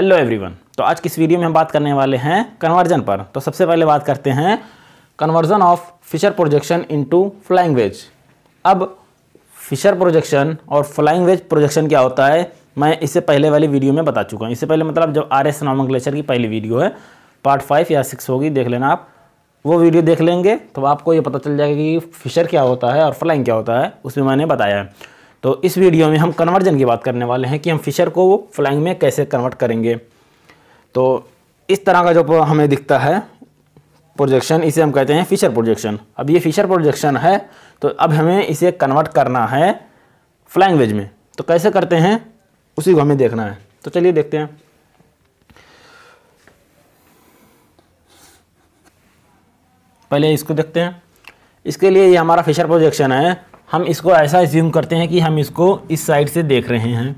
Hello everyone तो आज किस वीडियो में हम बात करने वाले हैं कन्वर्जन पर तो सबसे पहले बात करते हैं conversion of Fischer projection into flying wedge अब फिशर प्रोजेक्शन और फ्लाइंग वेज प्रोजेक्शन क्या होता है मैं इससे पहले वाली वीडियो में बता चुका हूँ इससे पहले मतलब जब आर एस नॉमक्लेचर की पहली वीडियो है पार्ट फाइव या सिक्स होगी देख लेना आप वो वीडियो देख लेंगे तो आपको ये पता चल जाएगा कि फिशर क्या होता है और फ्लाइंग क्या होता है उसमें मैंने बताया है तो इस वीडियो में हम कन्वर्जन की बात करने वाले हैं कि हम फिशर को फ्लाइंग में कैसे कन्वर्ट करेंगे तो इस तरह का जो हमें दिखता है प्रोजेक्शन इसे हम कहते हैं फिशर प्रोजेक्शन अब ये फिशर प्रोजेक्शन है तो अब हमें इसे कन्वर्ट करना है फ्लाइंग वेज में तो कैसे करते हैं उसी को हमें देखना है तो चलिए देखते हैं पहले इसको देखते हैं इसके लिए ये हमारा फिशर प्रोजेक्शन है हम इसको ऐसा ज्यूम करते हैं कि हम इसको इस साइड से देख रहे हैं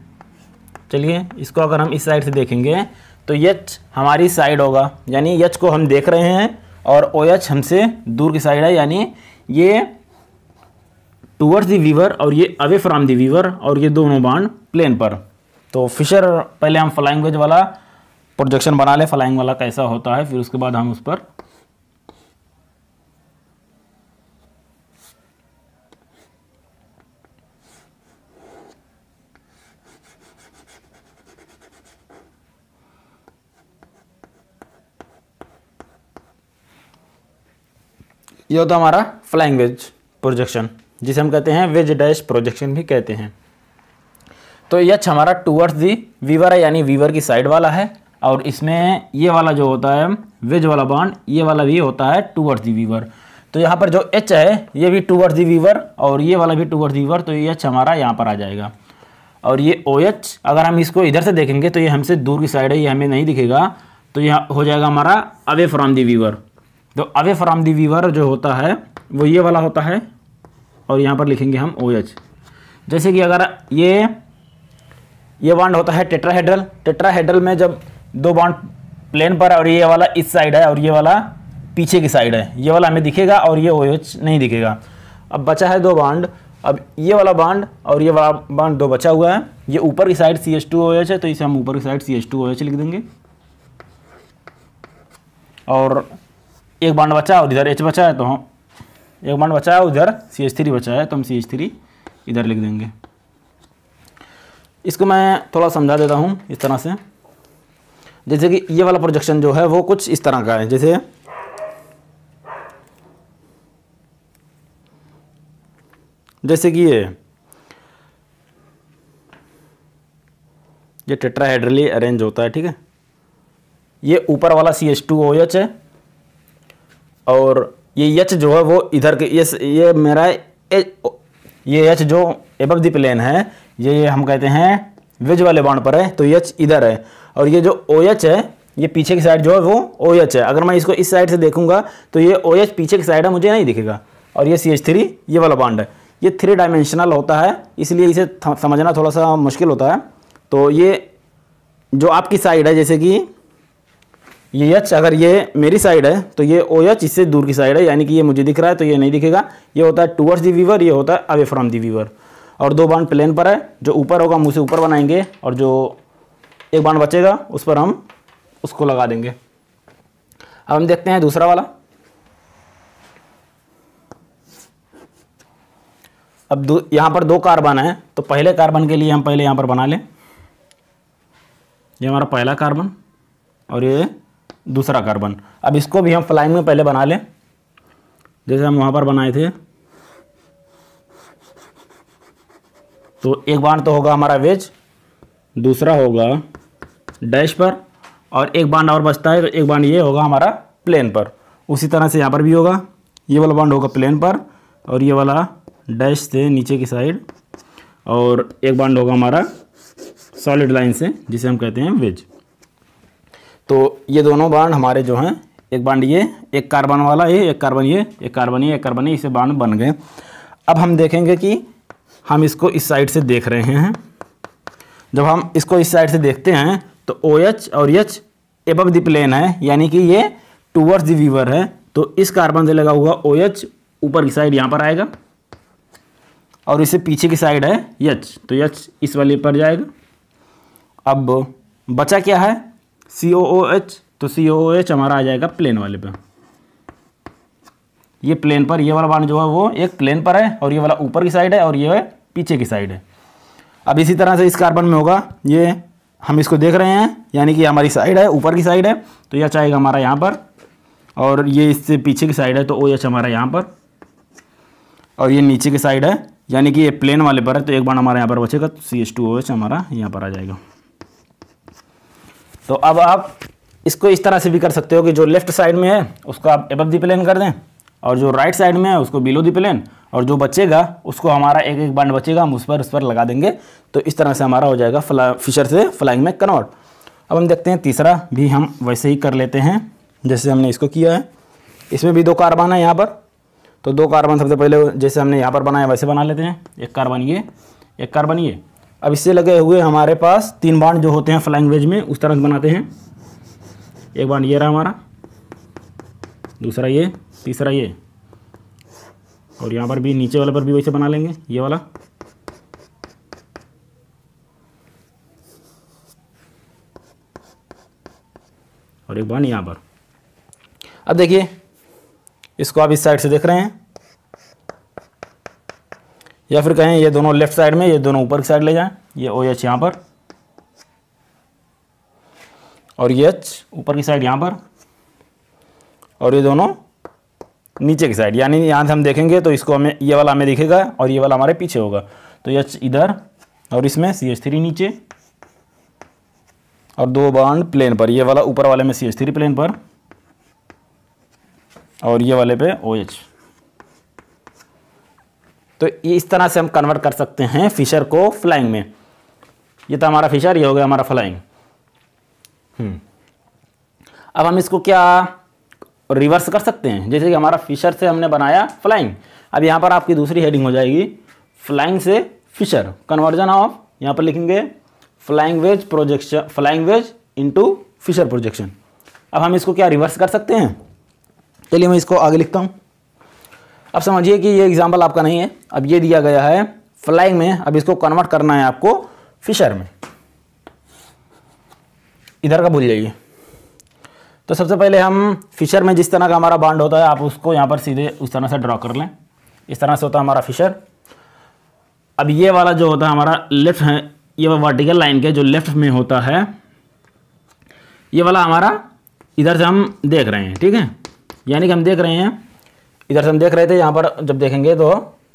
चलिए इसको अगर हम इस साइड से देखेंगे तो यच हमारी साइड होगा यानी यच को हम देख रहे हैं और ओ एच हमसे दूर की साइड है यानी ये टूवर्ड्स दी वीवर और ये अवे फ्रॉम दी वीवर और ये दोनों बांड प्लेन पर तो फिशर पहले हम फ्लाइंग वेज वाला प्रोजेक्शन बना ले फ्लाइंग वाला कैसा होता है फिर उसके बाद हम उस पर ये होता तो हमारा फ्लाइंग वेज प्रोजेक्शन जिसे हम कहते हैं वेज डैश प्रोजेक्शन भी कहते हैं तो यच अच्छा हमारा टूवर्ड्स दी वीवर है यानी वीवर की साइड वाला है और इसमें ये वाला जो होता है वेज वाला बॉन्ड ये वाला भी होता है टूवर्ड्स दी वीवर तो यहाँ पर जो एच है ये भी टूवर्ड्स दी वीवर और ये वाला भी टूवर्ड्स वीवर तो ये एच हमारा यहाँ पर आ जाएगा और ये ओ एच अगर हम इसको इधर से देखेंगे तो ये हमसे दूर की साइड है ये हमें नहीं दिखेगा तो यह हो जाएगा हमारा अवे फ्रॉम दी वीवर तो अवे फ्राम दी वीवर जो होता है वो ये वाला होता है और यहाँ पर लिखेंगे हम ओ OH. जैसे कि अगर ये ये बाड होता है टेट्राहेड्रल टेट्राहेड्रल में जब दो बाड प्लेन पर और ये वाला इस साइड है और ये वाला पीछे की साइड है ये वाला हमें दिखेगा और ये ओ OH नहीं दिखेगा अब बचा है दो बाड अब ये वाला बाड और ये वाला बाड दो बचा हुआ है ये ऊपर की side C H two O H है तो इसे हम ऊपर की side C H two O H लिख देंगे और एक बाड बचा और इधर एच बचा है तो हम एक बाड बचा है उधर सी एच थ्री बचा है तो हम सी एच थ्री इधर लिख देंगे इसको मैं थोड़ा समझा देता हूँ इस तरह से जैसे कि ये वाला प्रोजेक्शन जो है वो कुछ इस तरह का है जैसे जैसे कि ये ये टेट्राहेड्रली अरेंज होता है ठीक है ये ऊपर वाला C H two O H है और ये यच जो है वो इधर के यस ये मेरा ए, ये यच जो एबव दी प्लेन है ये हम कहते हैं विज वाले बाउंड पर है तो यच इधर है और ये जो ओ यच है ये पीछे की साइड जो है वो ओ यच है अगर मैं इसको इस साइड से देखूंगा तो ये ओ यच पीछे की साइड है मुझे नहीं दिखेगा और ये सी एच थ्री ये वाला बाउंड है ये थ्री डायमेंशनल होता है इसलिए इसे समझना थोड़ा सा मुश्किल होता है तो ये जो आपकी साइड है जैसे कि ये यच अगर ये मेरी साइड है तो ये ओ यच इससे दूर की साइड है यानी कि ये मुझे दिख रहा है तो ये नहीं दिखेगा ये होता है टूवर्ड्स दी वीवर ये होता है अवे फ्रॉम दी वीवर और दो बाण प्लेन पर है जो ऊपर होगा हम उसे ऊपर बनाएंगे और जो एक बाण बचेगा उस पर हम उसको लगा देंगे अब हम देखते हैं दूसरा वाला अब यहाँ पर दो कार्बन है तो पहले कार्बन के लिए हम पहले यहाँ पर बना लें ये हमारा पहला कार्बन और ये दूसरा कार्बन अब इसको भी हम फ्लाइंग में पहले बना लें जैसे हम वहाँ पर बनाए थे तो एक बांड तो होगा हमारा वेज दूसरा होगा डैश पर और एक बांड और बचता है तो एक बांड ये होगा हमारा प्लेन पर उसी तरह से यहाँ पर भी होगा ये वाला बांड होगा प्लेन पर और ये वाला डैश से नीचे की साइड और एक बांड होगा हमारा सॉलिड लाइन से जिसे हम कहते हैं वेज तो ये दोनों बाड हमारे जो हैं एक बाड ये एक कार्बन वाला ये एक कार्बन ये एक कार्बन ये एक कार्बन ये इसे बाड बन गए अब हम देखेंगे कि हम इसको इस साइड से देख रहे हैं जब हम इसको इस साइड से देखते हैं तो ओ OH और यच एबव द प्लेन है यानी कि ये टूवर्ड्स दीवर है तो इस कार्बन से लगा हुआ ओ OH ऊपर की साइड यहाँ पर आएगा और इसे पीछे की साइड है यच तो यच इस वाले पर जाएगा अब बचा क्या है सी ओ ओ एच तो सी ओ ओ एच हमारा आ जाएगा प्लेन वाले पे ये प्लेन पर ये वाला बाण जो है वो एक प्लेन पर है और ये वाला ऊपर की साइड है और ये है पीछे की साइड है अब इसी तरह से इस कार्बन में होगा ये हम इसको देख रहे हैं यानी कि हमारी साइड है ऊपर की साइड है तो यह चाहेगा हमारा यहाँ पर और ये इससे पीछे की साइड है तो ओ एच हमारा यहाँ पर और ये नीचे की साइड है यानी कि ये प्लेन वाले पर है तो एक बार हमारा यहाँ पर बचेगा तो C H two O H हमारा यहाँ पर आ जाएगा तो अब आप इसको इस तरह से भी कर सकते हो कि जो लेफ्ट साइड में है उसको आप एबव दी प्लेन कर दें और जो राइट साइड में है उसको बिलो दी प्लेन और जो बचेगा उसको हमारा एक एक बांड बचेगा हम उस पर उस पर लगा देंगे तो इस तरह से हमारा हो जाएगा फ्ला फिशर से फ्लाइंग में कन्वर्ट अब हम देखते हैं तीसरा भी हम वैसे ही कर लेते हैं जैसे हमने इसको किया है इसमें भी दो कार्बन है यहाँ पर तो दो कार्बन सबसे पहले जैसे हमने यहाँ पर बनाया वैसे बना लेते हैं एक कार्बन ये एक कार्बन ये अब इससे लगे हुए हमारे पास तीन बाण जो होते हैं फ्लाइंग वेज में उस तरह से बनाते हैं एक बाण ये रहा हमारा दूसरा ये तीसरा ये और यहाँ पर भी नीचे वाले पर भी वैसे बना लेंगे ये वाला और एक बाण यहाँ पर अब देखिए इसको आप इस साइड से देख रहे हैं या फिर कहें ये दोनों लेफ्ट साइड में ये दोनों ऊपर की साइड ले जाएं ये ओ एच यहाँ पर और ये एच ऊपर की साइड यहाँ पर और ये दोनों नीचे की साइड यानी यहाँ से हम देखेंगे तो इसको हमें ये वाला हमें दिखेगा और ये वाला हमारे पीछे होगा तो एच इधर और इसमें सी एच थ्री नीचे और दो बाड प्लेन पर ये वाला ऊपर वाले में सी एच थ्री प्लेन पर और ये वाले पे ओ OH. एच तो इस तरह से हम कन्वर्ट कर सकते हैं फिशर को फ्लाइंग में ये तो हमारा फिशर ये हो गया हमारा फ्लाइंग हम्म। अब हम इसको क्या रिवर्स कर सकते हैं जैसे कि हमारा फिशर से हमने बनाया फ्लाइंग अब यहाँ पर आपकी दूसरी हेडिंग हो जाएगी फ्लाइंग से फिशर कन्वर्जन ऑफ यहाँ पर लिखेंगे flying wedge projection flying wedge into Fischer projection अब हम इसको क्या रिवर्स कर सकते हैं चलिए मैं इसको आगे लिखता हूँ अब समझिए कि ये एग्जाम्पल आपका नहीं है अब ये दिया गया है फ्लाइंग में अब इसको कन्वर्ट करना है आपको फिशर में इधर का भूल जाइए तो सबसे पहले हम फिशर में जिस तरह का हमारा बाड होता है आप उसको यहाँ पर सीधे उस तरह से ड्रॉ कर लें इस तरह से होता है हमारा फिशर अब ये वाला जो होता है हमारा लेफ्ट है ये वर्टिकल लाइन के जो लेफ्ट में होता है ये वाला हमारा इधर से हम देख रहे हैं ठीक है यानी कि हम देख रहे हैं इधर से हम देख रहे थे यहाँ पर जब देखेंगे तो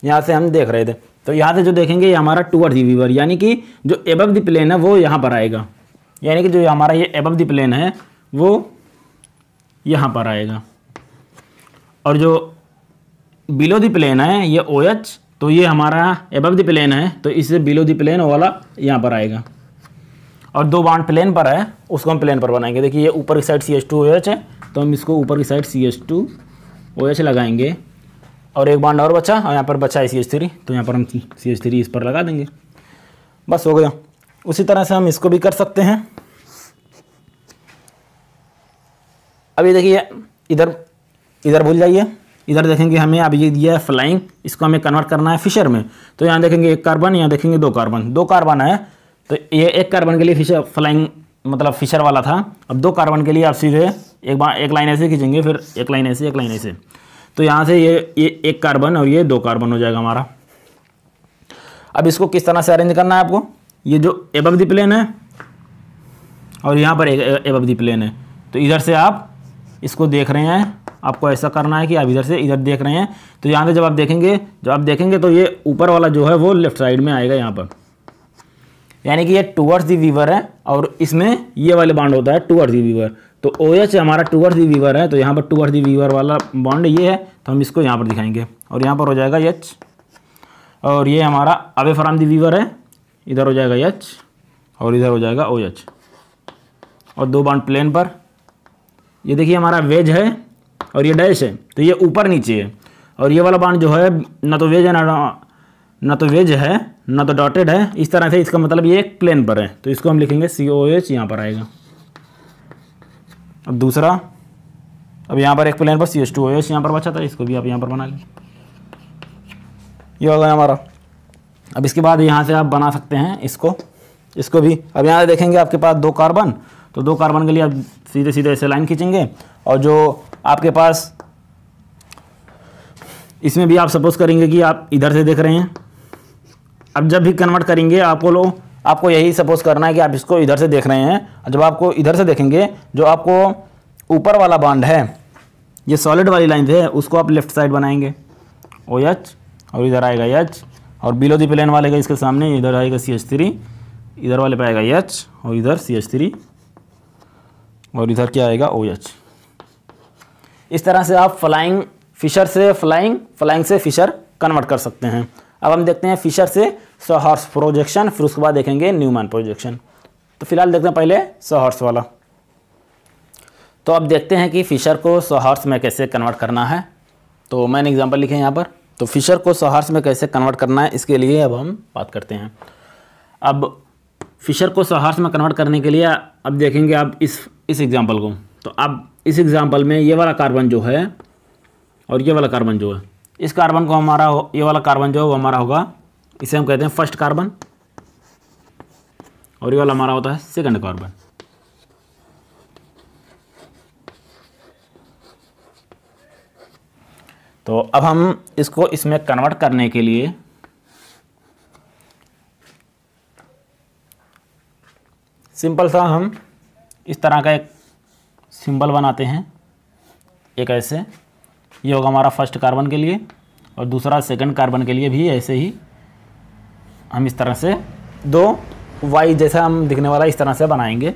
यहाँ से हम देख रहे थे तो यहाँ से जो देखेंगे ये हमारा टूअर दी व्यूवर यानी कि जो एबव द प्लेन है वो यहाँ पर आएगा यानी कि जो हमारा ये एबव द प्लेन है वो यहाँ पर आएगा और जो बिलो द प्लेन है ये ओ OH, तो ये हमारा एबव द प्लेन है तो इससे बिलो द प्लेन वाला यहाँ पर आएगा और दो बाउंड प्लेन पर है उसको हम प्लेन पर बनाएंगे देखिए ये ऊपर की side C H two O H है तो हम इसको ऊपर की side C H two O H लगाएंगे और एक बाड और बचा और यहाँ पर बचा है सी एच थ्री तो यहाँ पर हम सी एच थ्री इस पर लगा देंगे बस हो गया उसी तरह से हम इसको भी कर सकते हैं अभी देखिए इधर इधर भूल जाइए इधर देखेंगे हमें अब ये दिया है फ्लाइंग इसको हमें कन्वर्ट करना है फिशर में तो यहाँ देखेंगे एक कार्बन यहाँ देखेंगे दो कार्बन दो कार्बन है तो ये एक कार्बन के लिए फिशर फ्लाइंग मतलब फिशर वाला था अब दो कार्बन के लिए आप सीधे एक बार एक लाइन ऐसे खींचेंगे फिर एक लाइन ऐसे एक लाइन ऐसे तो यहाँ से ये ये एक कार्बन और ये दो कार्बन हो जाएगा हमारा अब इसको किस तरह से अरेंज करना है आपको ये जो एब दी प्लेन है और यहाँ पर एक दी प्लेन है तो इधर से आप इसको देख रहे हैं आपको ऐसा करना है कि आप इधर से इधर देख रहे हैं तो यहाँ से जब आप देखेंगे जब आप देखेंगे तो ये ऊपर वाला जो है वो लेफ्ट साइड में आएगा यहाँ पर यानी कि ये टूवर्ड्स दी वीवर है और इसमें ये वाले बॉन्ड होता है टूवर्ड्स दी वीवर तो ओ एच हमारा टूवर्ड्स दी वीवर है तो यहाँ पर टूवर्ड्स दी वीवर वाला बॉन्ड ये है तो हम इसको यहाँ पर दिखाएंगे और यहाँ पर हो जाएगा एच और ये हमारा अवे फराम दी वीवर है इधर हो जाएगा एच और इधर हो जाएगा ओ एच और दो बॉन्ड प्लेन पर ये देखिए हमारा वेज है और ये डैश है तो ये ऊपर नीचे है और ये वाला बॉन्ड जो है ना तो वेज है ना ना तो वेज है ना तो डॉटेड है इस तरह से इसका मतलब ये एक प्लेन पर है तो इसको हम लिखेंगे सी ओ एच यहाँ पर आएगा अब दूसरा अब यहाँ पर एक प्लेन पर C H two O H यहाँ पर बचा था इसको भी आप यहाँ पर बना लें ये हो गया हमारा अब इसके बाद यहाँ से आप बना सकते हैं इसको इसको भी अब यहाँ देखेंगे आपके पास दो कार्बन तो दो कार्बन के लिए आप सीधे सीधे ऐसे लाइन खींचेंगे और जो आपके पास इसमें भी आप सपोज करेंगे कि आप इधर से देख रहे हैं अब जब भी कन्वर्ट करेंगे आपको लोग आपको यही सपोज करना है कि आप इसको इधर से देख रहे हैं जब आपको इधर से देखेंगे जो आपको ऊपर वाला बांड है ये सॉलिड वाली लाइन है उसको आप लेफ्ट साइड बनाएंगे ओ एच और इधर आएगा एच और बिलो दी प्लेन वाले का इसके सामने इधर आएगा सी एच थ्री इधर वाले पे आएगा एच और इधर सी एच थ्री और इधर क्या आएगा ओ एच इस तरह से आप फ्लाइंग फिशर से फ्लाइंग फ्लाइंग से फिशर कन्वर्ट कर सकते हैं अब हम देखते हैं फिशर से सौ प्रोजेक्शन फिर उसके बाद देखेंगे न्यूमैन प्रोजेक्शन तो फिलहाल देखते हैं पहले सौ वाला तो अब देखते हैं कि फिशर को सौ में कैसे कन्वर्ट करना है तो मैंने एग्जाम्पल लिखे हैं यहाँ पर तो फिशर को सौ में कैसे कन्वर्ट करना है इसके लिए अब हम बात करते हैं अब फिशर को सौ में कन्वर्ट करने के लिए अब देखेंगे आप इस इस एग्ज़ाम्पल को तो अब इस एग्ज़ाम्पल में ये वाला कार्बन जो है और ये वाला कार्बन जो है इस कार्बन को हमारा ये वाला कार्बन जो है वो हमारा होगा इसे हम कहते हैं फर्स्ट कार्बन और ये वाला हमारा होता है सेकंड कार्बन तो अब हम इसको इसमें कन्वर्ट करने के लिए सिंपल सा हम इस तरह का एक सिंबल बनाते हैं एक ऐसे ये होगा हमारा फर्स्ट कार्बन के लिए और दूसरा सेकंड कार्बन के लिए भी ऐसे ही हम इस तरह से दो वाई जैसा हम दिखने वाला इस तरह से बनाएंगे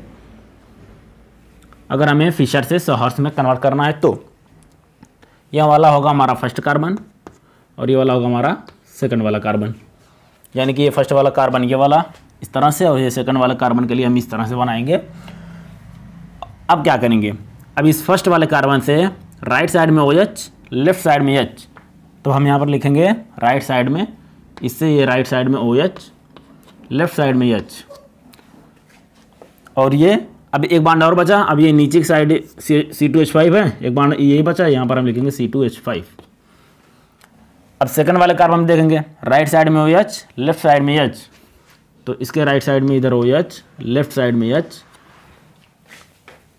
अगर हमें फिशर से सहर्स में कन्वर्ट करना है तो यह वाला होगा हमारा फर्स्ट कार्बन और ये वाला होगा हमारा सेकंड वाला कार्बन यानी कि ये फर्स्ट वाला कार्बन ये वाला इस तरह से और ये सेकंड वाला कार्बन के लिए हम इस तरह से बनाएंगे अब क्या करेंगे अब इस फर्स्ट वाले कार्बन से राइट साइड में ओ एच लेफ्ट साइड में एच तो हम यहाँ पर लिखेंगे राइट साइड में इससे ये राइट साइड में ओ एच लेफ्ट साइड में एच और ये अब एक बांड और बचा अब ये नीचे की side C two H five है एक बांड यही बचा यहाँ पर हम लिखेंगे सी टू एच फाइव अब सेकंड वाले कार्बन हम देखेंगे राइट साइड में ओ एच लेफ्ट साइड में एच तो इसके राइट साइड में इधर ओ एच लेफ्ट साइड में एच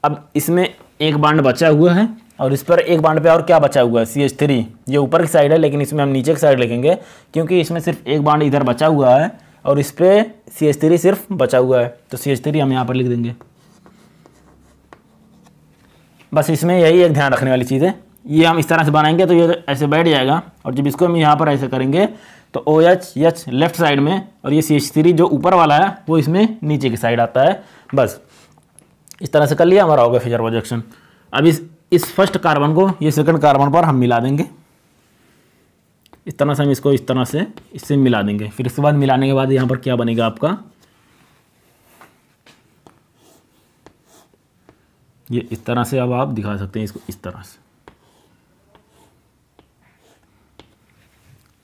अब इसमें एक बांड बचा हुआ है और इस पर एक बाड पे और क्या बचा हुआ है सी एच थ्री ये ऊपर की साइड है लेकिन इसमें हम नीचे की साइड लिखेंगे क्योंकि इसमें सिर्फ एक बाड इधर बचा हुआ है और इस पर सी एच थ्री सिर्फ बचा हुआ है तो सी एच थ्री हम यहाँ पर लिख देंगे बस इसमें यही एक ध्यान रखने वाली चीज़ है ये हम इस तरह से बनाएंगे तो ये ऐसे बैठ जाएगा और जब इसको हम यहाँ पर ऐसे करेंगे तो O H H left side में और ये सी एच थ्री जो ऊपर वाला है वो इसमें नीचे की साइड आता है बस इस तरह से कर लिया हमारा होगा फिजर प्रोजेक्शन अब इस इस फर्स्ट कार्बन को ये सेकंड कार्बन पर हम मिला देंगे इस तरह से हम इसको इस तरह से इससे मिला देंगे फिर इसके बाद मिलाने के बाद यहाँ पर क्या बनेगा आपका ये इस तरह से अब आप दिखा सकते हैं इसको इस तरह से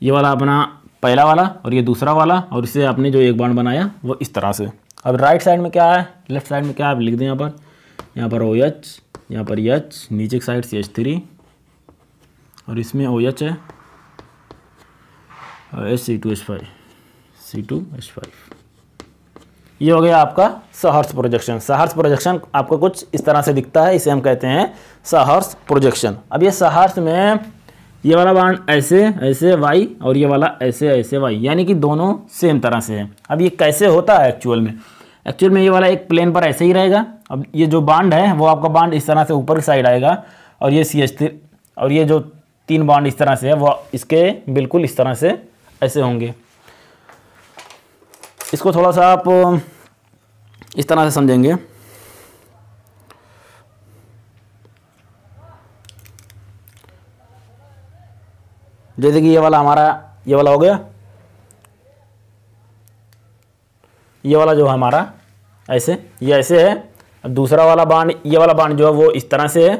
ये वाला अपना पहला वाला और ये दूसरा वाला और इससे आपने जो एक बाण बनाया वो इस तरह से अब राइट साइड में क्या है लेफ्ट साइड में क्या है आप लिख दें यहाँ पर यहाँ पर ओ OH, एच यहाँ पर एच नीचे की साइड सी एच थ्री और इसमें ओ एच है और H C two H five C two H five ये हो गया आपका सहर्ष प्रोजेक्शन सहर्ष प्रोजेक्शन आपको कुछ इस तरह से दिखता है इसे हम कहते हैं सहर्ष प्रोजेक्शन अब ये सहर्ष में ये वाला बाण ऐसे ऐसे वाई और ये वाला ऐसे ऐसे वाई यानी कि दोनों सेम तरह से हैं अब ये कैसे होता है एक्चुअल में एक्चुअल में ये वाला एक प्लेन पर ऐसे ही रहेगा अब ये जो बांड है वो आपका बांड इस तरह से ऊपर की साइड आएगा और ये सी एच और ये जो तीन बांड इस तरह से है वो इसके बिल्कुल इस तरह से ऐसे होंगे इसको थोड़ा सा आप इस तरह से समझेंगे जैसे कि ये वाला हमारा ये वाला हो गया ये वाला जो हमारा ऐसे ये ऐसे है अब दूसरा वाला बांड ये वाला बांड जो है वो इस तरह से है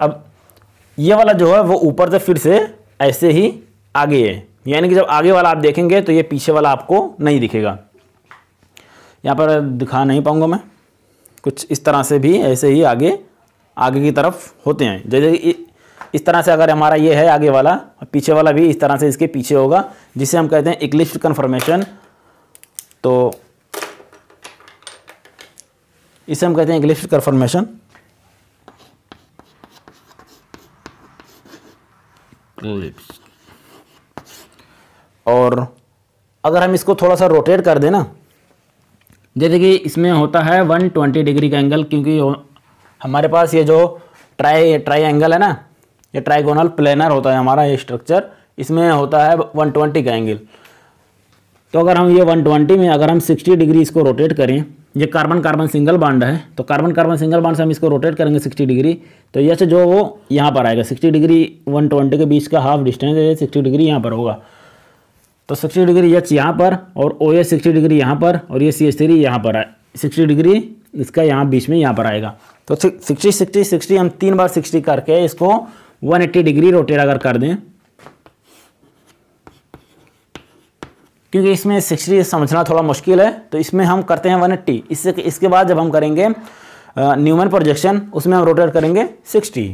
अब ये वाला जो है वो ऊपर से फिर से ऐसे ही आगे है यानी कि जब आगे वाला आप देखेंगे तो ये पीछे वाला आपको नहीं दिखेगा यहाँ पर दिखा नहीं पाऊँगा मैं कुछ इस तरह से भी ऐसे ही आगे आगे की तरफ होते हैं जैसे इस तरह से अगर हमारा ये है आगे वाला पीछे वाला भी इस तरह से इसके पीछे होगा जिसे हम कहते हैं इक्लिप्स कन्फर्मेशन तो इसे हम कहते हैं ग्लिफ कन्फर्मेशन और अगर हम इसको थोड़ा सा रोटेट कर देना जैसे कि इसमें होता है 120 डिग्री का एंगल क्योंकि हमारे पास ये जो ट्राई ट्राई एंगल है ना ये ट्राइगोनल प्लेनर होता है हमारा ये स्ट्रक्चर इसमें होता है 120 का एंगल तो अगर हम ये 120 में अगर हम 60 डिग्री इसको रोटेट करें ये कार्बन कार्बन सिंगल बांड है तो कार्बन कार्बन सिंगल बांड से हम इसको रोटेट करेंगे सिक्सटी डिग्री तो यश जो वो यहाँ पर आएगा सिक्सटी डिग्री वन ट्वेंटी के बीच का हाफ डिस्टेंस है सिक्सटी डिग्री यहाँ पर होगा तो सिक्सटी डिग्री यच यहाँ पर और ओ एस सिक्सटी डिग्री यहाँ पर और ये सी एस थ्री यहाँ पर आए सिक्सटी डिग्री इसका यहाँ बीच में यहाँ पर आएगा तो सिक्सटी सिक्सटी सिक्सटी हम तीन बार सिक्सटी करके इसको वन एट्टी डिग्री रोटेट अगर कर दें क्योंकि इसमें सिक्सटी समझना थोड़ा मुश्किल है तो इसमें हम करते हैं वन एट्टी इससे इसके बाद जब हम करेंगे न्यूमन प्रोजेक्शन उसमें हम रोटेट करेंगे सिक्सटी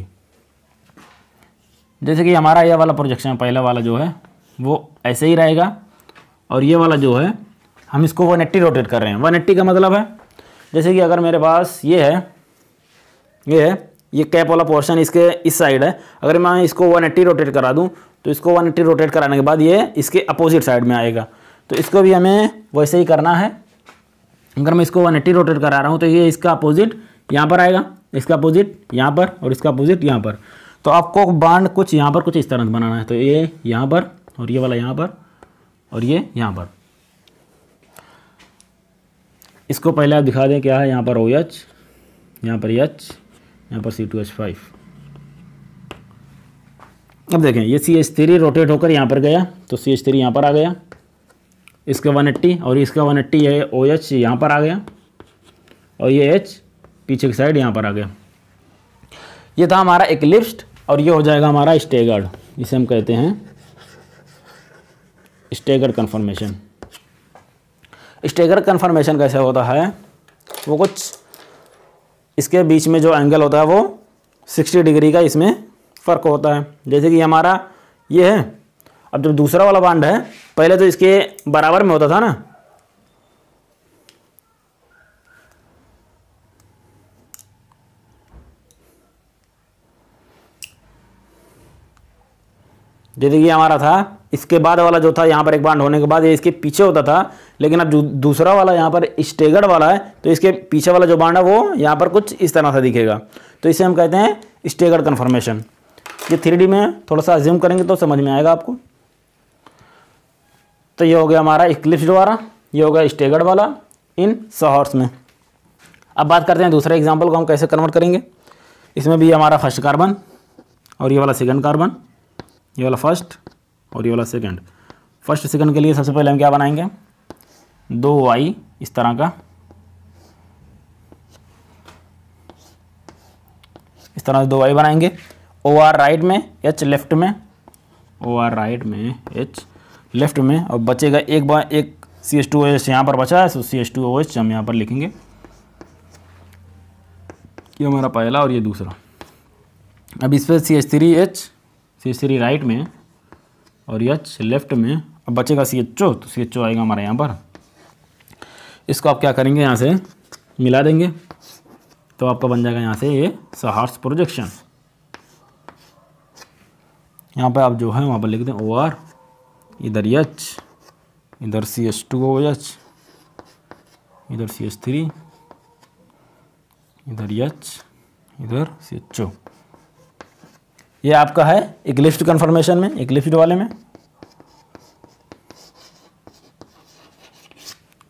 जैसे कि हमारा यह वाला प्रोजेक्शन पहला वाला जो है वो ऐसे ही रहेगा और ये वाला जो है हम इसको वन एट्टी रोटेट कर रहे हैं वन एट्टी का मतलब है जैसे कि अगर मेरे पास ये है ये है ये कैप वाला पोर्शन इसके इस साइड है अगर मैं इसको वन एट्टी रोटेट करा दूँ तो इसको वन एट्टी रोटेट कराने के बाद ये इसके अपोजिट साइड में आएगा तो इसको भी हमें वैसे ही करना है अगर मैं इसको 180 रोटेट करा रहा हूँ तो ये इसका अपोजिट यहाँ पर आएगा इसका अपोजिट यहाँ पर और इसका अपोजिट यहाँ पर तो आपको बांड कुछ यहाँ पर कुछ इस तरह बनाना है तो ये यहाँ पर और ये वाला यहाँ पर और ये यहाँ पर इसको पहले आप दिखा दें क्या है यहाँ पर ओ एच यहाँ पर एच यहाँ पर सी टू एच फाइव अब देखें ये सी एच थ्री रोटेट होकर यहाँ पर गया तो सी एच थ्री यहाँ पर आ गया इसका वन एट्टी और इसका वन एट्टी है ओ एच यहाँ पर आ गया और ये एच पीछे की साइड यहाँ पर आ गया ये था हमारा एक्लिप्स्ड और ये हो जाएगा हमारा स्टेगर्ड इसे हम कहते हैं स्टेगर्ड कन्फर्मेशन स्टेगर्ड कन्फर्मेशन कैसे होता है वो कुछ इसके बीच में जो एंगल होता है वो 60 डिग्री का इसमें फ़र्क होता है जैसे कि हमारा ये है अब जब दूसरा वाला बांड है पहले तो इसके बराबर में होता था ना जैसे कि हमारा था इसके बाद वाला जो था यहाँ पर एक बांड होने के बाद ये इसके पीछे होता था लेकिन अब दूसरा वाला यहाँ पर स्टेगर वाला है तो इसके पीछे वाला जो बांड है वो यहाँ पर कुछ इस तरह से दिखेगा तो इसे हम कहते हैं स्टेगर कन्फर्मेशन ये थ्री में थोड़ा सा ज्यूम करेंगे तो समझ में आएगा आपको तो ये हो गया हमारा इक्लिप्स द्वारा ये हो गया स्टेगर्ड वाला इन सहॉर्स में अब बात करते हैं दूसरे एग्जाम्पल को हम कैसे कन्वर्ट करेंगे इसमें भी हमारा फर्स्ट कार्बन और ये वाला सेकंड कार्बन ये वाला फर्स्ट और ये वाला सेकंड फर्स्ट सेकंड के लिए सबसे पहले हम क्या बनाएंगे दो वाई इस तरह का इस तरह से दो वाई बनाएंगे ओ आर राइट में एच लेफ्ट में ओ आर राइट में एच लेफ्ट में और बचेगा एक बार एक C H two O H यहाँ पर बचा है so C H two O H हम यहाँ पर लिखेंगे ये हमारा पहला और ये दूसरा अब इस पर C H three H C H three right में और एच लेफ्ट में अब बचेगा सी एच ओ तो सी एच ओ आएगा हमारे यहाँ पर इसको आप क्या करेंगे यहाँ से मिला देंगे तो आपका बन जाएगा यहाँ से ये सहार्स प्रोजेक्शन यहाँ पर आप जो है वहाँ पर लिख दें ओ आर इधर एच इधर C H two O H इधर सी एच थ्री इधर एच इधर सी एच ओ ये आपका है लिफ्ट कन्फर्मेशन में लिफ्ट वाले में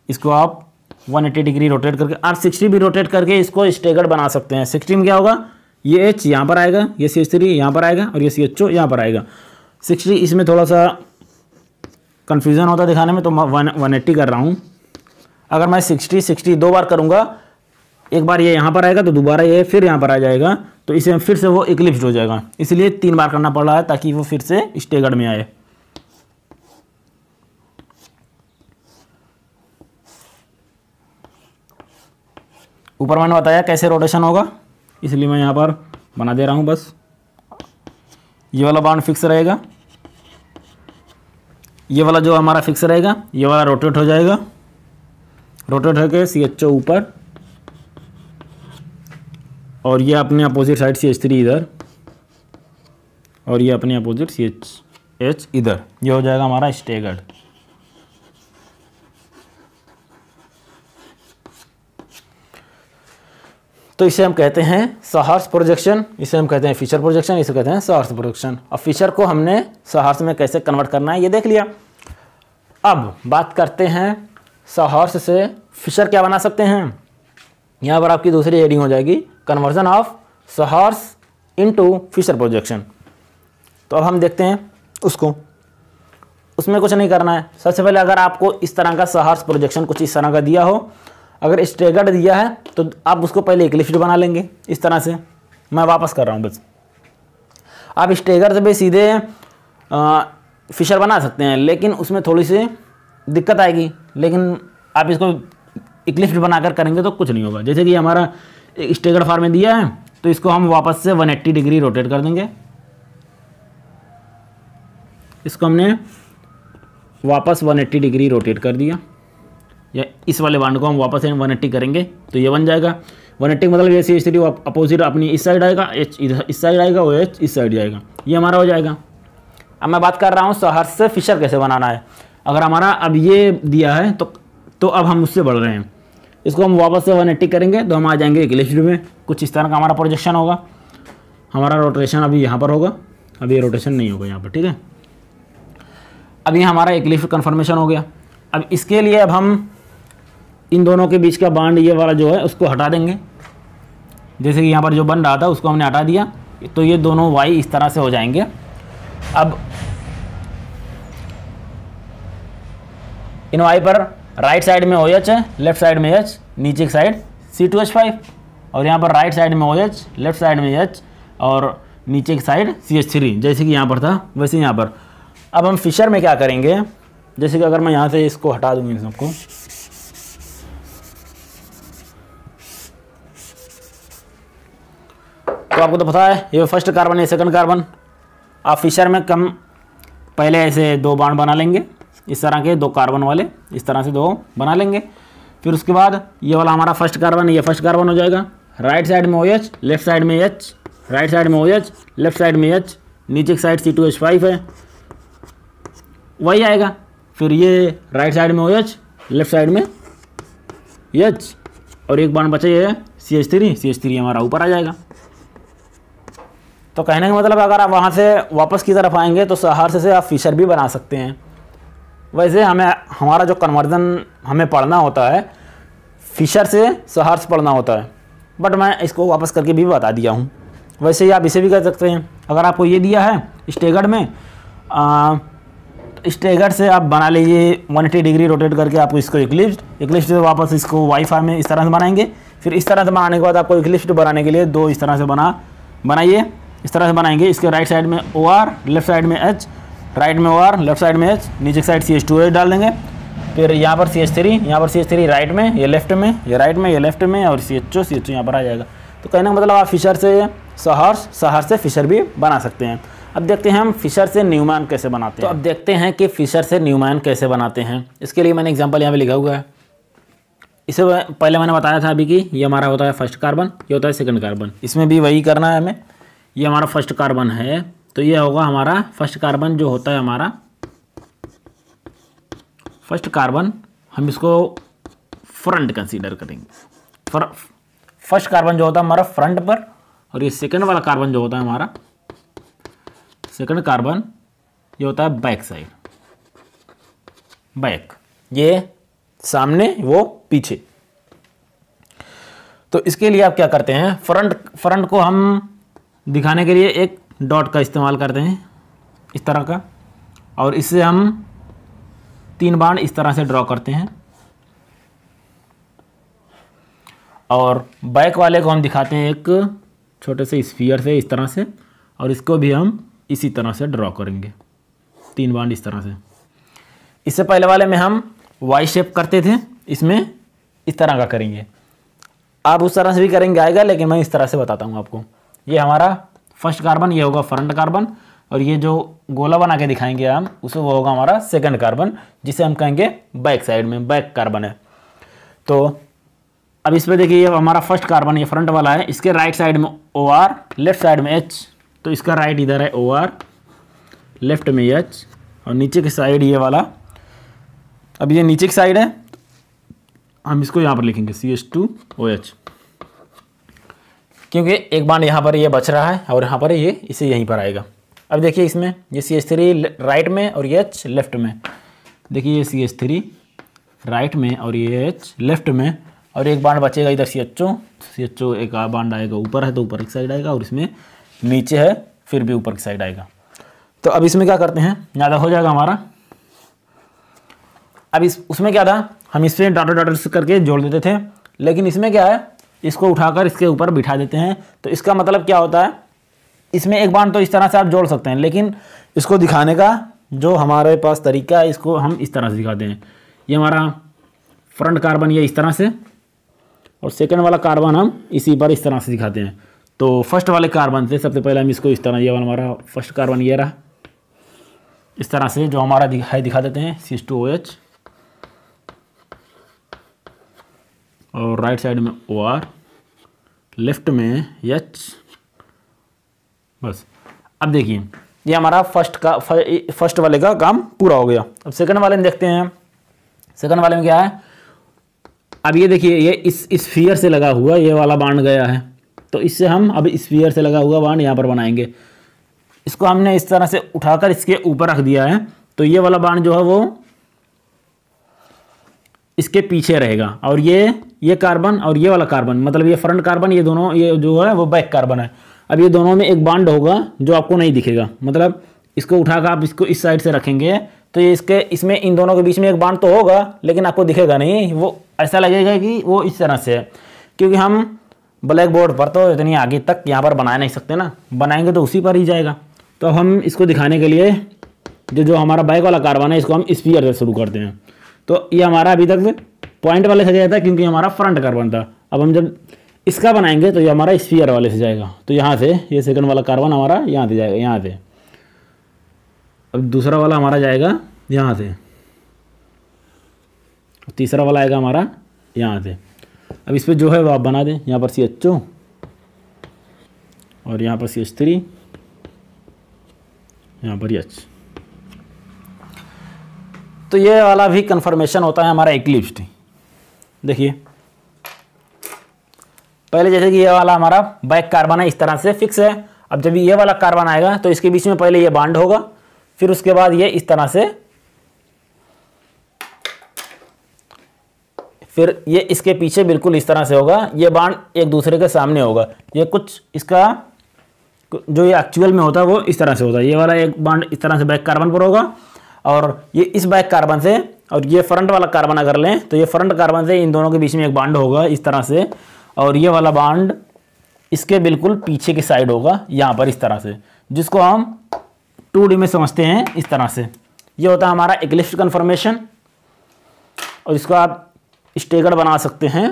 इसको आप 180 डिग्री रोटेट करके आप 60 भी रोटेट करके इसको स्टेगर्ड बना सकते हैं 60 में क्या होगा ये एच यहाँ पर आएगा ये सी एच थ्री यहाँ पर आएगा और ये सी एच ओ यहाँ पर आएगा 60 इसमें थोड़ा सा कन्फ्यूज़न होता दिखाने में तो मैं वन वन एट्टी कर रहा हूँ अगर मैं सिक्सटी सिक्सटी दो बार करूँगा एक बार ये यहाँ पर आएगा तो दोबारा ये फिर यहाँ पर आ जाएगा तो इसे फिर से वो इक्लिप्स हो जाएगा इसलिए तीन बार करना पड़ रहा है ताकि वो फिर से स्टेगर में आए ऊपर मैंने बताया कैसे रोटेशन होगा इसलिए मैं यहाँ पर बना दे रहा हूँ बस ये वाला बाउंड फिक्स रहेगा ये वाला जो हमारा फिक्स रहेगा ये वाला रोटेट हो जाएगा रोटेट होकर सी एच ओ ऊपर और ये अपने opposite side C H three इधर और ये अपने अपोजिट सी एच एच इधर ये हो जाएगा हमारा स्टेगर्ड तो इसे हम कहते हैं सहर्स प्रोजेक्शन इसे हम कहते हैं फीचर प्रोजेक्शन इसे कहते हैं सहर्स प्रोजेक्शन अब फीचर को हमने सहर्स में कैसे कन्वर्ट करना है ये देख लिया अब बात करते हैं सहर्स से फीचर क्या बना सकते हैं यहाँ पर आपकी दूसरी हेडिंग हो जाएगी conversion of into Fischer projection तो अब हम देखते हैं उसको उसमें कुछ नहीं करना है सबसे पहले अगर आपको इस तरह का सहर्स प्रोजेक्शन कुछ इस तरह का दिया हो अगर स्टेगर्ड दिया है तो आप उसको पहले एक लिस्ट बना लेंगे इस तरह से मैं वापस कर रहा हूँ बस आप स्टेगर से भी सीधे फिशर बना सकते हैं लेकिन उसमें थोड़ी सी दिक्कत आएगी लेकिन आप इसको एक लिस्ट बनाकर करेंगे तो कुछ नहीं होगा जैसे कि हमारा स्टेगर फार्म में दिया है तो इसको हम वापस से 180 डिग्री रोटेट कर देंगे इसको हमने वापस 180 डिग्री रोटेट कर दिया या इस वाले बाड को हम वापस से वन एट्टी करेंगे तो ये बन जाएगा वन एट्टी मतलब ये सी एच थ्री अपोजिट अपनी इस साइड आएगा एच इधर इस साइड आएगा और एच इस साइड जाएगा ये हमारा हो जाएगा अब मैं बात कर रहा हूँ शहर से फिशर कैसे बनाना है अगर हमारा अब ये दिया है तो तो अब हम उससे बढ़ रहे हैं इसको हम वापस से वन एट्टी करेंगे तो हम आ जाएंगे एक लिस्ट में कुछ इस तरह का हमारा प्रोजेक्शन होगा हमारा रोटेशन अभी यहाँ पर होगा अभी ये रोटेशन नहीं होगा यहाँ पर ठीक है अभी हमारा एक लिफ्ट कन्फर्मेशन हो गया अब इसके लिए अब हम इन दोनों के बीच का बाड ये वाला जो है उसको हटा देंगे जैसे कि यहाँ पर जो बन रहा था उसको हमने हटा दिया तो ये दोनों वाई इस तरह से हो जाएंगे अब इन वाई पर राइट साइड में ओ एच है लेफ्ट साइड में एच नीचे की side C two H five और यहाँ पर राइट साइड में ओ एच लेफ्ट साइड में एच और नीचे की साइड सी एच थ्री जैसे कि यहाँ पर था वैसे यहाँ पर अब हम फिशर में क्या करेंगे जैसे कि अगर मैं यहाँ से इसको हटा दूँगी सबको तो आपको तो पता है ये फर्स्ट कार्बन या सेकंड कार्बन आप फिशर में कम पहले ऐसे दो बाण बना लेंगे इस तरह के दो कार्बन वाले इस तरह से दो बना लेंगे फिर उसके बाद ये वाला हमारा फर्स्ट कार्बन ये फर्स्ट कार्बन हो जाएगा राइट साइड में ओ एच लेफ्ट साइड में एच राइट साइड में ओ एच लेफ्ट साइड में एच नीचे की side C two H five है वही आएगा फिर ये राइट साइड में ओ एच लेफ्ट साइड में एच और एक बाण बचा ये C H three C H three हमारा ऊपर आ जाएगा तो कहने का मतलब अगर आप वहाँ से वापस की तरफ आएंगे तो सहरसे से आप फ़िशर भी बना सकते हैं वैसे हमें हमारा जो कन्वर्जन हमें पढ़ना होता है फ़िशर से सहर्स पढ़ना होता है बट मैं इसको वापस करके भी बता दिया हूँ वैसे ही आप इसे भी कर सकते हैं अगर आपको ये दिया है स्टेगढ़ में स्टेगढ़ स्टेगर से आप बना लीजिए 180 डिग्री रोटेट करके आपको इसको इक्लिप्स इक्लिप्स से वापस इसको वाईफाई में इस तरह से बनाएंगे फिर इस तरह से बनाने के बाद आपको इक्लिप्स बनाने के लिए दो इस तरह से बना बनाइए इस तरह से बनाएंगे इसके राइट साइड में ओ आर लेफ्ट साइड में एच राइट में ओ आर लेफ्ट साइड में एच नीचे side C H two H डाल देंगे फिर यहाँ पर सी एच थ्री यहाँ पर सी एच थ्री राइट में ये लेफ्ट में ये राइट में ये लेफ्ट में और C H O C H O यहाँ पर आ जाएगा तो कहने का मतलब आप फिशर से सहर्ष सहर से फिशर भी बना सकते हैं अब देखते हैं हम फिशर से न्यूमान कैसे बनाते तो हैं तो अब देखते हैं कि फिशर से न्यूमान कैसे बनाते हैं इसके लिए मैंने एग्जाम्पल यहाँ पर लिखा हुआ है इसे पहले मैंने बताया था अभी कि ये हमारा होता है फर्स्ट कार्बन ये होता है सेकंड कार्बन इसमें भी वही करना है हमें ये हमारा फर्स्ट कार्बन है तो ये होगा हमारा फर्स्ट कार्बन जो होता है हमारा फर्स्ट कार्बन हम इसको फ्रंट कंसीडर करेंगे फर्स्ट कार्बन जो होता है हमारा फ्रंट पर और ये सेकंड वाला कार्बन जो होता है हमारा सेकंड कार्बन ये होता है बैक साइड बैक ये सामने वो पीछे तो इसके लिए आप क्या करते हैं फ्रंट फ्रंट को हम दिखाने के लिए एक डॉट का इस्तेमाल करते हैं इस तरह का और इससे हम तीन बाण इस तरह से ड्रॉ करते हैं और बैक वाले को हम दिखाते हैं एक छोटे से स्फीयर से इस तरह से और इसको भी हम इसी तरह से ड्रॉ करेंगे तीन बाण इस तरह से इससे पहले वाले में हम वाई शेप करते थे इसमें इस तरह का करेंगे आप उस तरह से भी करेंगे आएगा लेकिन मैं इस तरह से बताता हूँ आपको ये हमारा फर्स्ट कार्बन ये होगा फ्रंट कार्बन और ये जो गोला बना के दिखाएंगे हम उसे वो होगा हमारा सेकंड कार्बन जिसे हम कहेंगे बैक साइड में बैक कार्बन है तो अब पर देखिए ये हमारा फर्स्ट कार्बन ये फ्रंट वाला है इसके राइट साइड में ओ आर लेफ्ट साइड में एच तो इसका राइट इधर है ओ आर लेफ्ट में एच और नीचे की साइड ये वाला अब ये नीचे की साइड है हम इसको यहाँ पर लिखेंगे C H two O H क्योंकि एक बांड यहाँ पर ये यह बच रहा है और यहाँ पर ये इसे यहीं पर आएगा अब देखिए इसमें ये सी एच थ्री राइट में और ये एच लेफ्ट में देखिए ये सी एच थ्री राइट में और ये एच लेफ्ट में और एक बांड बचेगा इधर C H O C H O एक बांड आएगा ऊपर है तो ऊपर की साइड आएगा और इसमें नीचे है फिर भी ऊपर की साइड आएगा तो अब इसमें क्या करते हैं ज़्यादा हो जाएगा हमारा अब इस उसमें क्या था हम इसमें डाटा डाटा करके जोड़ देते थे लेकिन इसमें क्या है इसको उठाकर इसके ऊपर बिठा देते हैं तो इसका मतलब क्या होता है इसमें एक बार तो इस तरह से आप जोड़ सकते हैं लेकिन इसको दिखाने का जो हमारे पास तरीका है इसको हम इस तरह से दिखाते हैं ये हमारा फ्रंट कार्बन ये इस तरह से और सेकेंड वाला कार्बन हम इसी पर इस तरह से दिखाते हैं तो फर्स्ट वाले कार्बन से सबसे पहले हम इसको इस तरह ये वाला हमारा फर्स्ट कार्बन ये रहा इस तरह से जो हमारा दिखाई दिखा देते हैं सी टू ओ एच और राइट साइड में ओ आर लेफ्ट में एच बस अब देखिए ये हमारा फर्स्ट का फर्स्ट वाले का काम पूरा हो गया अब सेकंड वाले में देखते हैं सेकंड वाले में क्या है अब ये देखिए ये इस स्फीयर से लगा हुआ ये वाला बांड गया है तो इससे हम अब स्फीयर से लगा हुआ बांड यहाँ पर बनाएंगे इसको हमने इस तरह से उठाकर इसके ऊपर रख दिया है तो ये वाला बांड जो है वो इसके पीछे रहेगा और ये ये कार्बन और ये वाला कार्बन मतलब ये फ्रंट कार्बन ये दोनों ये जो है वो बैक कार्बन है अब ये दोनों में एक बांड होगा जो आपको नहीं दिखेगा मतलब इसको उठाकर आप इसको इस साइड से रखेंगे तो ये इसके इसमें इन दोनों के बीच में एक बांड तो होगा लेकिन आपको दिखेगा नहीं वो ऐसा लगेगा कि वो इस तरह से है क्योंकि हम ब्लैक बोर्ड पर तो इतनी आगे तक यहाँ पर बना नहीं सकते ना बनाएंगे तो उसी पर ही जाएगा तो हम इसको दिखाने के लिए जो जो हमारा बैक वाला कार्बन है इसको हम स्पीयर से शुरू करते हैं तो ये हमारा अभी तक पॉइंट वाले से गया था क्योंकि हमारा फ्रंट कार्बन था अब हम जब इसका बनाएंगे तो ये हमारा स्पीयर वाले से जाएगा तो यहाँ से ये सेकंड वाला कार्बन हमारा यहाँ से जाएगा यहाँ से अब दूसरा वाला हमारा जाएगा यहाँ से तीसरा वाला आएगा हमारा यहाँ से अब इस पर जो है वो आप बना दें यहाँ पर सी एच और यहाँ पर सी एच थ्री यहाँ पर एच तो ये वाला भी कन्फर्मेशन होता है हमारा इक्लिप्सड देखिए पहले जैसे कि ये वाला हमारा बैक कार्बन है इस तरह से फिक्स है अब जब ये वाला कार्बन आएगा तो इसके बीच में पहले ये बांड होगा फिर उसके बाद ये इस तरह से फिर ये इसके पीछे बिल्कुल इस तरह से होगा ये बांड एक दूसरे के सामने होगा ये कुछ इसका जो ये एक्चुअल में होता है वो इस तरह से होता है ये वाला एक बांड इस तरह से बैक कार्बन पर होगा और ये इस बाइक कार्बन से और ये फ्रंट वाला कार्बन अगर लें तो ये फ्रंट कार्बन से इन दोनों के बीच में एक बाड होगा इस तरह से और ये वाला बाड इसके बिल्कुल पीछे की साइड होगा यहाँ पर इस तरह से जिसको हम टू में समझते हैं इस तरह से ये होता है हमारा एकलिफ्ट कन्फर्मेशन और इसको आप स्टेगर बना सकते हैं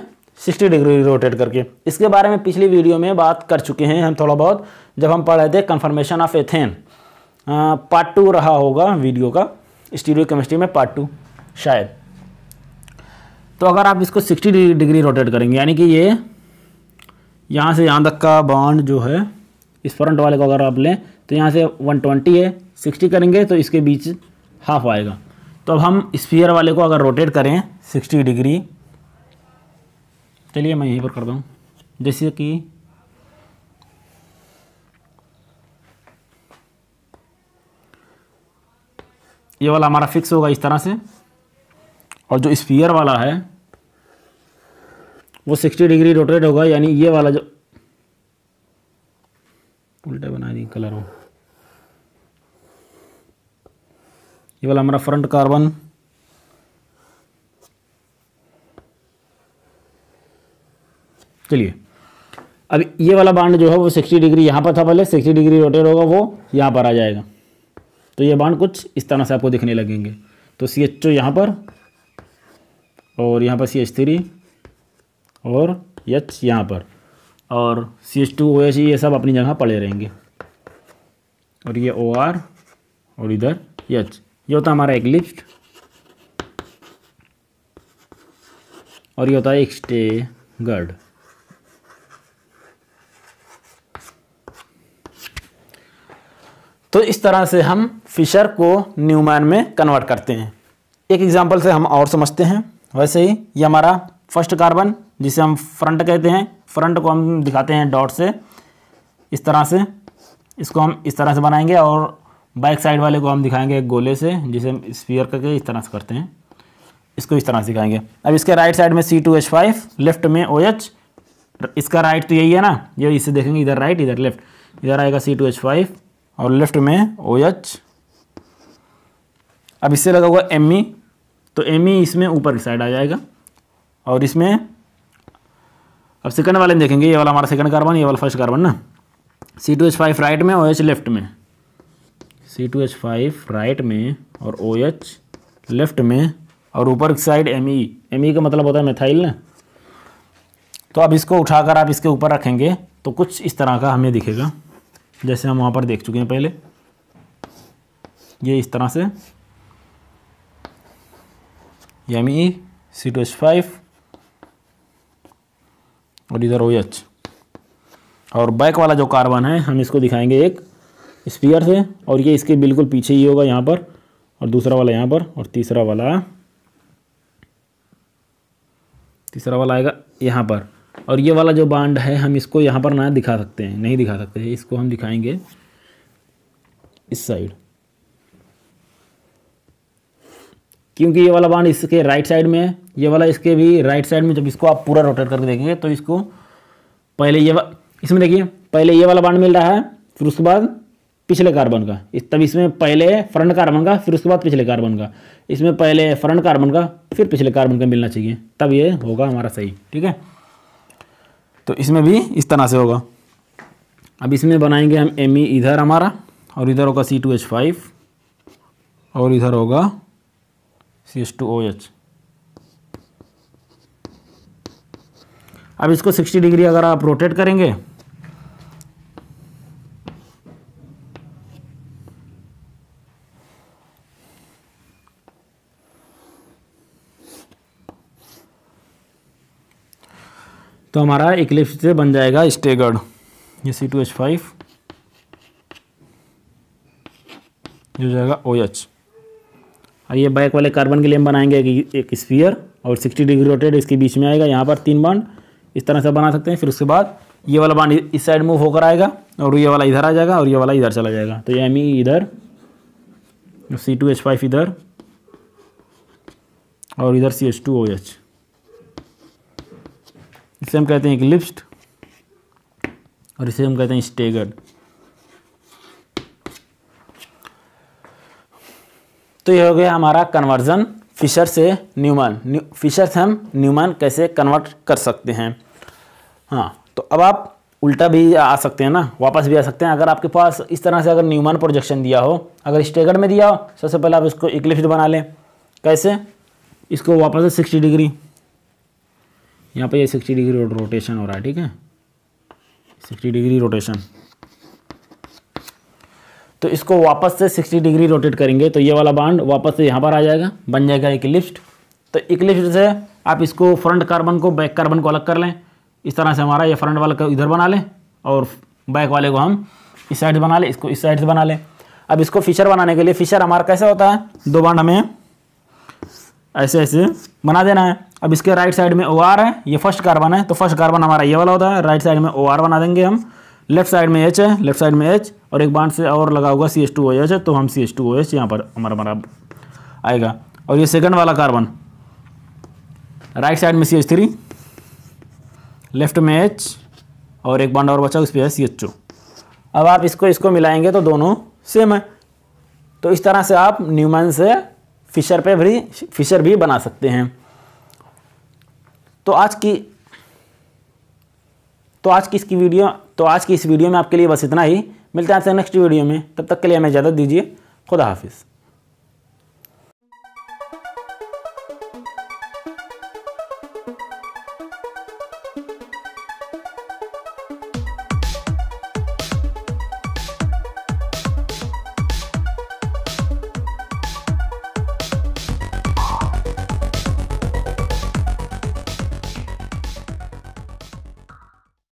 60 डिग्री रोटेट करके इसके बारे में पिछली वीडियो में बात कर चुके हैं हम थोड़ा बहुत जब हम पढ़ रहे थे कन्फर्मेशन ऑफ एथेन पार्ट हाँ, टू रहा होगा वीडियो का स्टीरियो केमिस्ट्री में पार्ट टू शायद तो अगर आप इसको 60 डिग्री रोटेट करेंगे यानी कि ये यहाँ से यहाँ तक का बॉन्ड जो है इस फ्रंट वाले को अगर आप लें तो यहाँ से 120 है 60 करेंगे तो इसके बीच हाफ आएगा तो अब हम स्पीयर वाले को अगर रोटेट करें 60 डिग्री चलिए मैं यहीं पर करता हूँ जैसे कि ये वाला हमारा फिक्स होगा इस तरह से और जो स्पीयर वाला है वो 60 डिग्री रोटेट होगा यानी ये वाला जो उल्टा बना दी कलर हो ये वाला हमारा फ्रंट कार्बन चलिए अब ये वाला बांड जो है वो 60 डिग्री यहाँ पर था पहले 60 डिग्री रोटेट होगा वो यहाँ पर आ जाएगा तो ये बाण कुछ इस तरह से आपको दिखने लगेंगे तो सी एच ओ यहाँ पर और यहाँ पर सी एच थ्री और एच यहाँ पर और C H two O H ये सब अपनी जगह पड़े रहेंगे और ये ओ आर और इधर एच ये होता है हमारा लिफ्ट और ये होता है एक स्टे गर्ड तो इस तरह से हम फिशर को न्यूमैन में कन्वर्ट करते हैं एक एग्जाम्पल से हम और समझते हैं वैसे ही ये हमारा फर्स्ट कार्बन जिसे हम फ्रंट कहते हैं फ्रंट को हम दिखाते हैं डॉट से इस तरह से इसको हम इस तरह से बनाएंगे और बैक साइड वाले को हम दिखाएंगे गोले से जिसे हम स्पीयर करके इस तरह से करते हैं इसको इस तरह से दिखाएंगे अब इसके राइट साइड में C two H five left में ओ एच इसका राइट तो यही है ना ये इसे देखेंगे इधर राइट इधर लेफ्ट इधर आएगा सी टू एच फाइव और लेफ्ट में ओ OH अब इससे लगा हुआ एम ई e, तो एम ई e इसमें ऊपर की साइड आ जाएगा और इसमें अब सेकंड वाले देखेंगे ये वाला हमारा सेकंड कार्बन ये वाला फर्स्ट कार्बन ना C two H five right में ओ एच लेफ्ट में C two H five right में और ओ एच लेफ्ट में और ऊपर की side M E M E का मतलब होता है मेथाइल ना तो अब इसको उठाकर आप इसके ऊपर रखेंगे तो कुछ इस तरह का हमें दिखेगा जैसे हम वहाँ पर देख चुके हैं पहले ये इस तरह से M E C two H five और इधर ओ एच और बैक वाला जो कार्बन है हम इसको दिखाएंगे एक स्पीयर से और ये इसके बिल्कुल पीछे ही होगा यहाँ पर और दूसरा वाला यहाँ पर और तीसरा वाला तीसरा वाला आएगा यहाँ पर और ये वाला जो बांड है हम इसको यहाँ पर ना दिखा सकते हैं नहीं दिखा सकते हैं इसको हम दिखाएंगे इस साइड क्योंकि ये वाला बांड इसके राइट साइड में है ये वाला इसके भी राइट साइड में जब इसको आप पूरा रोटेट करके देखेंगे तो इसको पहले ये इसमें देखिए पहले ये वाला बांड मिल रहा है फिर उसके बाद पिछले कार्बन का इस तब इसमें पहले फ्रंट कार्बन का फिर उसके बाद पिछले कार्बन का इसमें पहले फ्रंट कार्बन का फिर पिछले कार्बन का मिलना चाहिए तब ये होगा हमारा सही ठीक है तो इसमें भी इस तरह से होगा अब इसमें बनाएंगे हम एम e इधर हमारा और इधर होगा सी टू एच फाइव और इधर होगा C H two O H अब इसको 60 डिग्री अगर आप रोटेट करेंगे तो हमारा इक्लिप्स से बन जाएगा स्टेगर्ड ये सी टू एच फाइव हो जाएगा ओ एच और ये बैक वाले कार्बन के लिए हम बनाएंगे एक, एक स्पीयर और 60 डिग्री रोटेड इसके बीच में आएगा यहाँ पर तीन बांड इस तरह से बना सकते हैं फिर उसके बाद ये वाला बांड इस साइड मूव होकर आएगा और ये वाला इधर आ जाएगा और ये वाला इधर चला जाएगा तो ये एम इधर सी टू एच फाइव इधर और इधर C H two O H इसे हम कहते हैं इक्लिप्स्ड और इसे हम कहते हैं स्टेगर्ड तो ये हो गया हमारा कन्वर्जन फिशर से न्यूमन न्यू, फिशर से हम न्यूमन कैसे कन्वर्ट कर सकते हैं हाँ तो अब आप उल्टा भी आ सकते हैं ना वापस भी आ सकते हैं अगर आपके पास इस तरह से अगर न्यूमन प्रोजेक्शन दिया हो अगर स्टेगर्ड में दिया हो सबसे पहले आप इसको इक्लिप्स बना लें कैसे इसको वापस सिक्सटी डिग्री यहाँ पे ये सिक्सटी डिग्री रोटेशन हो रहा है ठीक है सिक्सटी डिग्री रोटेशन तो इसको वापस से सिक्सटी डिग्री रोटेट करेंगे तो ये वाला बांड वापस से यहाँ पर आ जाएगा बन जाएगा एक लिफ्ट तो एक लिफ्ट से आप इसको फ्रंट कार्बन को बैक कार्बन को अलग कर लें इस तरह से हमारा ये फ्रंट वाला इधर बना लें और बैक वाले को हम इस साइड से बना लें इसको इस साइड से बना लें अब इसको फिशर बनाने के लिए फिशर हमारा कैसे होता है दो बांड हमें ऐसे ऐसे बना देना है अब इसके राइट साइड में ओ आर है ये फर्स्ट कार्बन है तो फर्स्ट कार्बन हमारा ये वाला होता है राइट साइड में ओ आर बना देंगे हम लेफ्ट साइड में एच है लेफ्ट साइड में एच और एक बांध से और लगा होगा C H two O H है तो हम C H two O H यहाँ पर हमारा हमारा आएगा और ये सेकंड वाला कार्बन राइट साइड में सी एच थ्री लेफ्ट में एच और एक बांड और बचा उस पर है सी एच टू अब आप इसको इसको मिलाएंगे तो दोनों सेम है तो इस तरह से आप न्यूमन से फिशर पे भी फिशर भी बना सकते हैं तो आज की तो आज की इसकी वीडियो तो आज की इस वीडियो में आपके लिए बस इतना ही मिलते हैं आपसे नेक्स्ट वीडियो में तब तक के लिए हमें इजाज़त दीजिए खुदा हाफिज़